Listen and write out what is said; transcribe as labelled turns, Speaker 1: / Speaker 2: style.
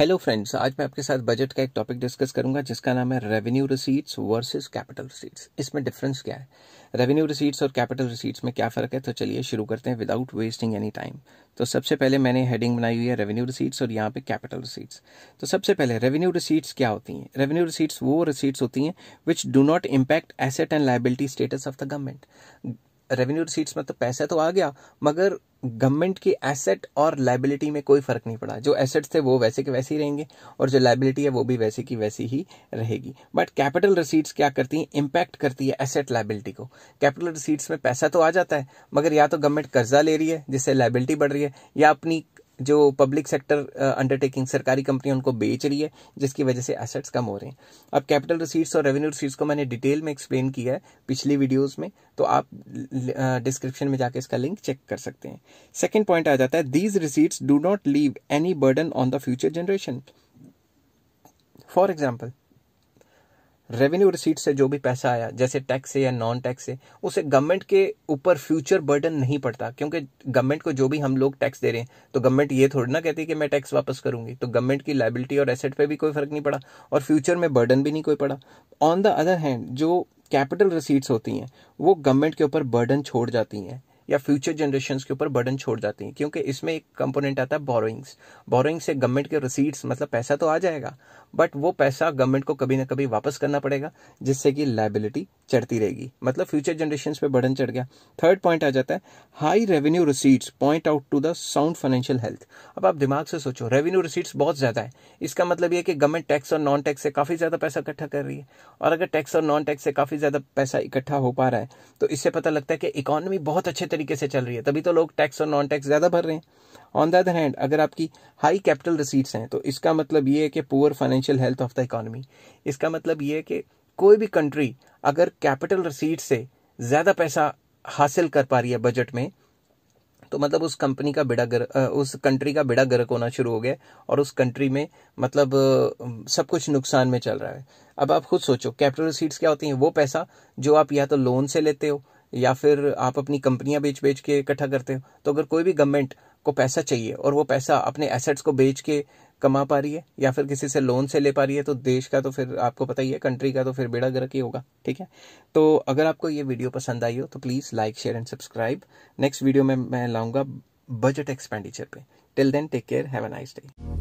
Speaker 1: hello friends आज मैं आपके साथ बजट का एक टॉपिक डिस्कस करूंगा जिसका नाम है revenue receipts versus capital receipts इसमें डिफरेंस क्या है रेवेन्यू रिसीट्स और कैपिटल रिसीट्स में क्या फ़र्क है तो चलिए शुरू करते हैं विदाउट वेस्टिंग एनी टाइम तो सबसे पहले मैंने हेडिंग बनाई हुई है रेवेन्यू रिसीट्स और यहाँ पे कैपिटल रिसीट्स तो सबसे पहले रेवेन्यू रिसीट्स क्या होती हैं रेवेन्यू रिसीट्स वो रिसीट्स होती हैं which do not impact asset and liability status of the government revenue receipts तो पैसा तो आ गया मगर गवर्नमेंट की एसेट और लाइबिलिटी में कोई फर्क नहीं पड़ा जो एसेट्स थे वो वैसे के वैसे ही रहेंगे और जो लाइबिलिटी है वो भी वैसे की वैसी ही रहेगी बट कैपिटल रिसीट्स क्या करती हैं इम्पैक्ट करती है एसेट लाइबिलिटी को कैपिटल रिसीट्स में पैसा तो आ जाता है मगर या तो गवर्नमेंट कर्जा ले रही है जिससे लाइबिलिटी बढ़ रही है या अपनी जो पब्लिक सेक्टर अंडरटेकिंग सरकारी कंपनी उनको बेच रही है जिसकी वजह से एसेट्स कम हो रहे हैं अब कैपिटल रिसीट्स और रेवेन्यू रिसीट्स को मैंने डिटेल में एक्सप्लेन किया है पिछली वीडियोस में तो आप डिस्क्रिप्शन uh, में जाके इसका लिंक चेक कर सकते हैं सेकेंड पॉइंट आ जाता है these receipts do not leave any burden on the future generation for example revenue receipt से जो भी पैसा आया जैसे टैक्स से या नॉन टैक्स से उसे गवर्नमेंट के ऊपर फ्यूचर बर्डन नहीं पड़ता क्योंकि गवर्नमेंट को जो भी हम लोग टैक्स दे रहे हैं तो गवर्नमेंट ये थोड़ी ना कहती कि मैं टैक्स वापस करूंगी तो गवर्नमेंट की लाइबिलिटी और एसेट पर भी कोई फर्क नहीं पड़ा और फ्यूचर में बर्डन भी नहीं कोई पड़ा ऑन द अदर हैंड जो कैपिटल रिसीट्स होती हैं वो गवर्नमेंट के ऊपर बर्डन छोड़ जाती हैं या फ्यूचर जनरेशन के ऊपर बर्डन छोड़ जाती हैं क्योंकि इसमें एक कंपोनेंट आता है बोरोइंग्स बोरोइंग से गवर्नमेंट के रिसीट्स मतलब पैसा तो आ जाएगा बट वो पैसा गवर्नमेंट को कभी ना कभी वापस करना पड़ेगा जिससे कि लाइबिलिटी चढ़ती रहेगी मतलब फ्यूचर जनरेशन पे बर्डन चढ़ गया थर्ड पॉइंट आ जाता है high revenue receipts point out to the sound financial health अब आप दिमाग से सोचो रेवेन्यू रिसीट्स बहुत ज़्यादा है इसका मतलब यह कि गवर्नमेंट टैक्स और नॉन टैक्स से काफ़ी ज़्यादा पैसा इकट्ठा कर रही है और अगर टैक्स और नॉन टैक्स से काफ़ी ज़्यादा पैसा इकट्ठा हो पा रहा है तो इससे पता लगता है कि इकोनॉमी बहुत अच्छे तरीके से चल रही है तभी तो लोग टैक्स और नॉन टैक्स ज़्यादा भर रहे हैं ऑन द अदर हैंड अगर आपकी हाई कैपिटल रिसीट्स हैं तो इसका मतलब ये है कि poor financial health of the economy इसका मतलब ये है कि कोई भी कंट्री अगर कैपिटल रिसीट से ज़्यादा पैसा हासिल कर पा रही है बजट में तो मतलब उस कंपनी का बेड़ा गर उस कंट्री का बेड़ा गर्क होना शुरू हो गया और उस कंट्री में मतलब सब कुछ नुकसान में चल रहा है अब आप खुद सोचो कैपिटल रिसीट्स क्या होती हैं वो पैसा जो आप या तो लोन से लेते हो या फिर आप अपनी कंपनियां बेच बेच के इकट्ठा करते हो तो अगर कोई भी गवर्नमेंट को पैसा चाहिए और वो पैसा अपने एसेट्स को बेच के कमा पा रही है या फिर किसी से लोन से ले पा रही है तो देश का तो फिर आपको पता ही है कंट्री का तो फिर बेड़ा गर्क ही होगा ठीक है तो अगर आपको ये वीडियो पसंद आई हो तो please like share and subscribe next video में मैं लाऊंगा बजट एक्सपेंडिचर पे till then take care have a nice day